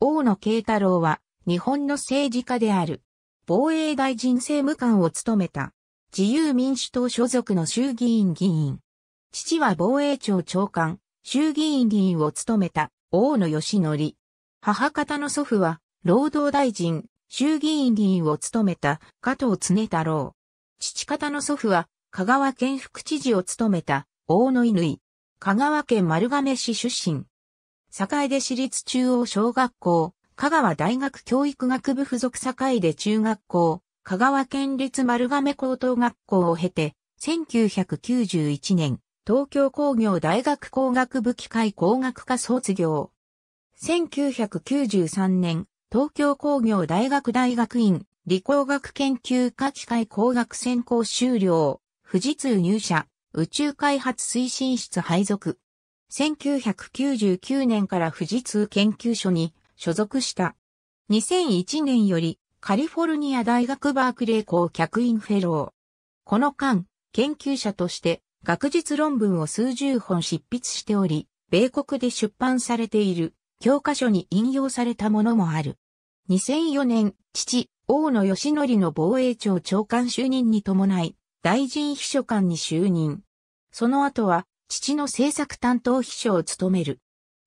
大野慶太郎は日本の政治家である。防衛大臣政務官を務めた。自由民主党所属の衆議院議員。父は防衛庁長官、衆議院議員を務めた大野義則。母方の祖父は労働大臣、衆議院議員を務めた加藤常太郎。父方の祖父は香川県副知事を務めた大野乾。香川県丸亀市出身。坂出市立中央小学校、香川大学教育学部附属坂出中学校、香川県立丸亀高等学校を経て、1991年、東京工業大学工学部機械工学科卒業。1993年、東京工業大学大学院理工学研究科機械工学専攻修了、富士通入社、宇宙開発推進室配属。1999年から富士通研究所に所属した。2001年よりカリフォルニア大学バークレー校客員フェロー。この間、研究者として学術論文を数十本執筆しており、米国で出版されている教科書に引用されたものもある。2004年、父、大野義則の防衛庁長官就任に伴い、大臣秘書官に就任。その後は、父の政策担当秘書を務める。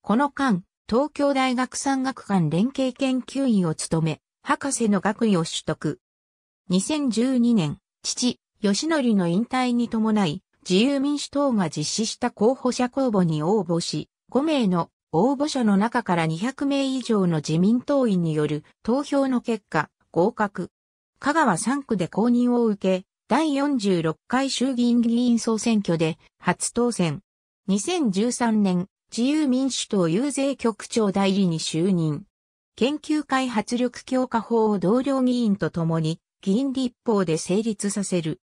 この間、東京大学産学館連携研究員を務め、博士の学位を取得。2012年、父、吉則の引退に伴い、自由民主党が実施した候補者公募に応募し、5名の応募者の中から200名以上の自民党員による投票の結果、合格。香川3区で公認を受け、第46回衆議院議員総選挙で初当選。2013年、自由民主党遊説局長代理に就任。研究開発力強化法を同僚議員と共に議員立法で成立させる。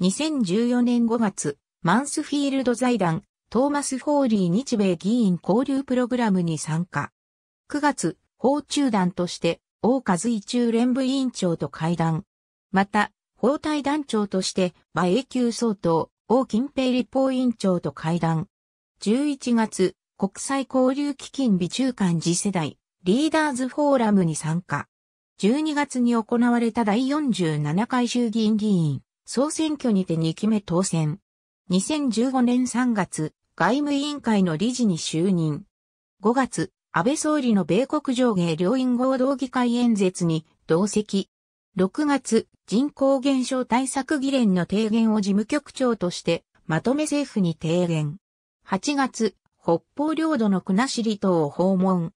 2014年5月、マンスフィールド財団、トーマス・フォーリー日米議員交流プログラムに参加。9月、法中団として、大和一中連部委員長と会談。また、包帯団長として、馬英九総統、王近平立法委員長と会談。11月、国際交流基金美中間次世代、リーダーズフォーラムに参加。12月に行われた第47回衆議院議員、総選挙にて2期目当選。2015年3月、外務委員会の理事に就任。5月、安倍総理の米国上下両院合同議会演説に同席。6月、人口減少対策議連の提言を事務局長として、まとめ政府に提言。8月、北方領土の国後島を訪問。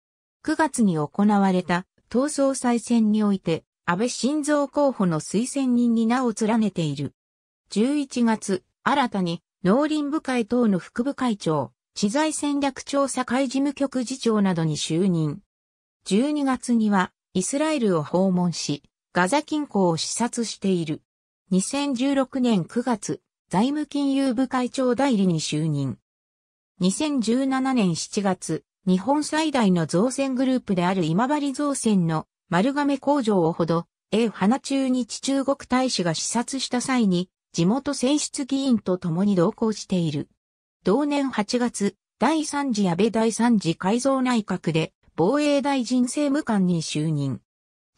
9月に行われた、闘争再選において、安倍晋三候補の推薦人に名を連ねている。11月、新たに、農林部会等の副部会長、知財戦略調査会事務局次長などに就任。12月には、イスラエルを訪問し、ガザ近郊を視察している。2016年9月、財務金融部会長代理に就任。2017年7月、日本最大の造船グループである今治造船の丸亀工場をほど、A 花中日中国大使が視察した際に、地元選出議員と共に同行している。同年8月、第3次安倍第3次改造内閣で、防衛大臣政務官に就任。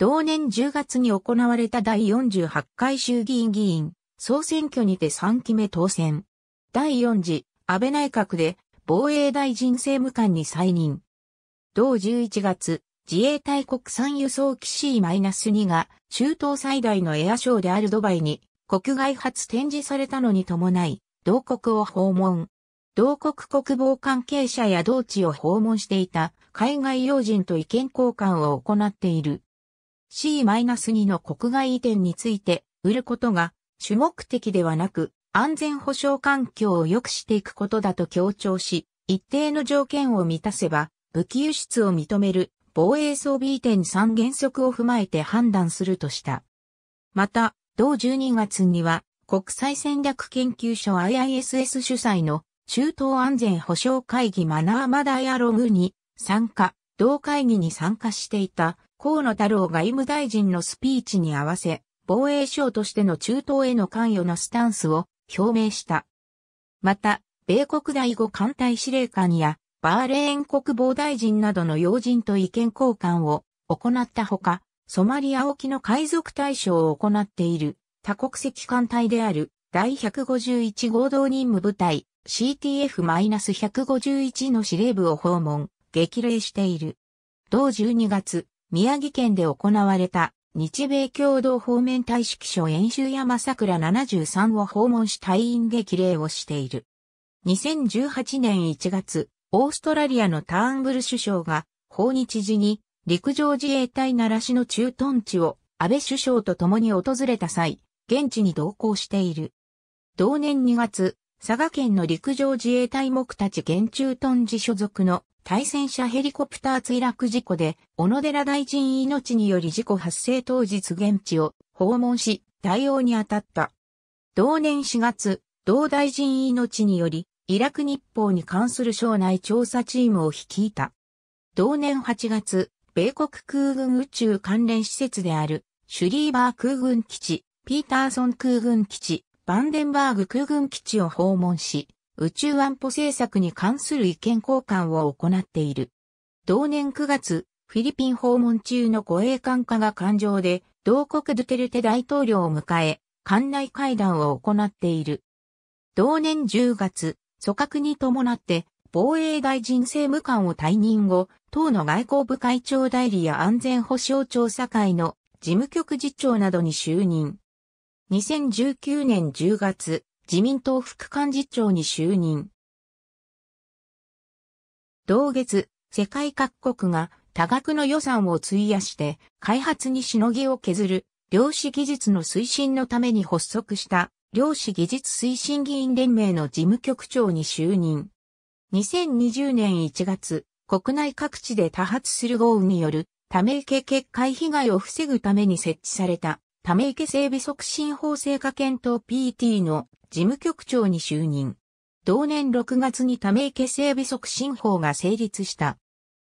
同年10月に行われた第48回衆議院議員総選挙にて3期目当選。第4次安倍内閣で防衛大臣政務官に再任。同11月、自衛隊国産輸送機 C-2 が中東最大のエアショーであるドバイに国外初展示されたのに伴い、同国を訪問。同国国防関係者や同地を訪問していた海外要人と意見交換を行っている。C-2 の国外移転について売ることが主目的ではなく安全保障環境を良くしていくことだと強調し、一定の条件を満たせば武器輸出を認める防衛装備移転3原則を踏まえて判断するとした。また、同12月には国際戦略研究所 IISS 主催の中東安全保障会議マナーマダイアログに参加、同会議に参加していた河野太郎外務大臣のスピーチに合わせ、防衛省としての中東への関与のスタンスを表明した。また、米国第5艦隊司令官やバーレーン国防大臣などの要人と意見交換を行ったほか、ソマリア沖の海賊対象を行っている多国籍艦隊である第151合同任務部隊 CTF-151 の司令部を訪問、激励している。同12月、宮城県で行われた日米共同方面大使記書演習山桜73を訪問し隊員激励をしている。2018年1月、オーストラリアのターンブル首相が訪日時に陸上自衛隊奈良市の駐屯地を安倍首相と共に訪れた際、現地に同行している。同年2月、佐賀県の陸上自衛隊目たち現駐屯地所属の対戦車ヘリコプター墜落事故で、小野寺大臣命により事故発生当日現地を訪問し、対応に当たった。同年4月、同大臣命により、イラク日報に関する省内調査チームを率いた。同年8月、米国空軍宇宙関連施設である、シュリーバー空軍基地、ピーターソン空軍基地、バンデンバーグ空軍基地を訪問し、宇宙安保政策に関する意見交換を行っている。同年9月、フィリピン訪問中の護衛官課が艦上で、同国ドゥテルテ大統領を迎え、艦内会談を行っている。同年10月、組閣に伴って、防衛大臣政務官を退任後、党の外交部会長代理や安全保障調査会の事務局次長などに就任。2019年10月、自民党副幹事長に就任。同月、世界各国が多額の予算を費やして開発にしのぎを削る量子技術の推進のために発足した量子技術推進議員連盟の事務局長に就任。2020年1月、国内各地で多発する豪雨によるため池決壊被害を防ぐために設置されたため池整備促進法制化検討 PT の事務局長に就任。同年6月にため池整備促進法が成立した。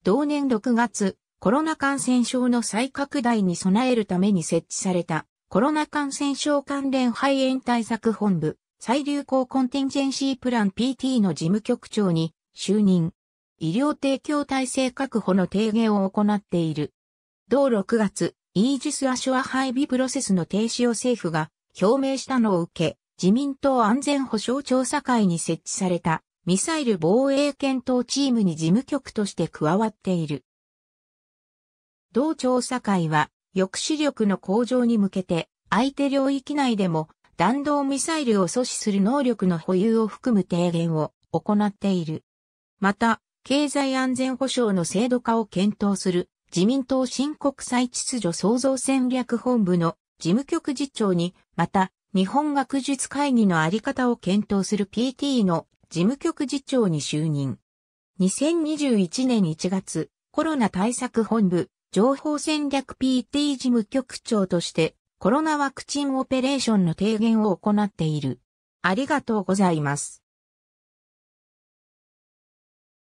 同年6月、コロナ感染症の再拡大に備えるために設置されたコロナ感染症関連肺炎対策本部再流行コンティンジェンシープラン PT の事務局長に就任。医療提供体制確保の提言を行っている。同6月、イージス・アショア配備プロセスの停止を政府が表明したのを受け、自民党安全保障調査会に設置されたミサイル防衛検討チームに事務局として加わっている。同調査会は抑止力の向上に向けて相手領域内でも弾道ミサイルを阻止する能力の保有を含む提言を行っている。また、経済安全保障の制度化を検討する自民党新国際秩序創造戦略本部の事務局次長に、また、日本学術会議のあり方を検討する PT の事務局次長に就任。2021年1月、コロナ対策本部、情報戦略 PT 事務局長として、コロナワクチンオペレーションの提言を行っている。ありがとうございます。